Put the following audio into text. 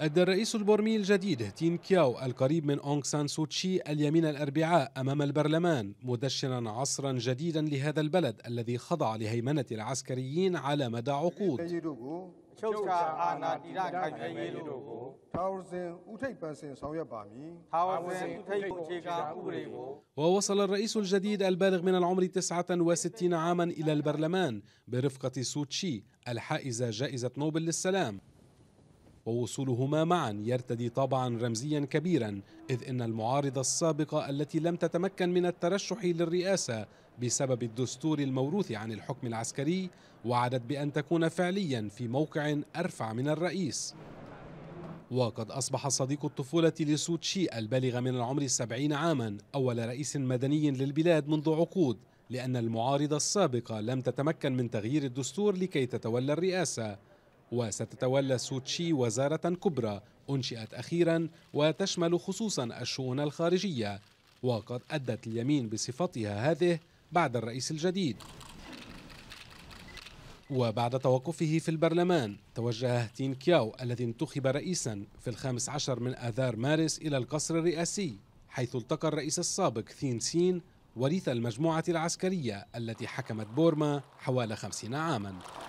أدى الرئيس البرمي الجديد تين كياو القريب من أونغ سان سوتشي اليمين الأربعاء أمام البرلمان مدشنا عصرا جديدا لهذا البلد الذي خضع لهيمنة العسكريين على مدى عقود ووصل الرئيس الجديد البالغ من العمر 69 عاما إلى البرلمان برفقة سوتشي الحائزة جائزة نوبل للسلام ووصولهما معا يرتدي طابعا رمزيا كبيرا إذ أن المعارضة السابقة التي لم تتمكن من الترشح للرئاسة بسبب الدستور الموروث عن الحكم العسكري وعدت بأن تكون فعليا في موقع أرفع من الرئيس وقد أصبح صديق الطفولة لسوتشي البالغ من العمر السبعين عاما أول رئيس مدني للبلاد منذ عقود لأن المعارضة السابقة لم تتمكن من تغيير الدستور لكي تتولى الرئاسة وستتولى سوتشي وزارة كبرى أنشئت أخيرا وتشمل خصوصا الشؤون الخارجية وقد أدت اليمين بصفتها هذه بعد الرئيس الجديد وبعد توقفه في البرلمان توجه تين كياو الذي انتخب رئيسا في الخامس عشر من آذار مارس إلى القصر الرئاسي حيث التقى الرئيس السابق ثين سين وريث المجموعة العسكرية التي حكمت بورما حوالي خمسين عاماً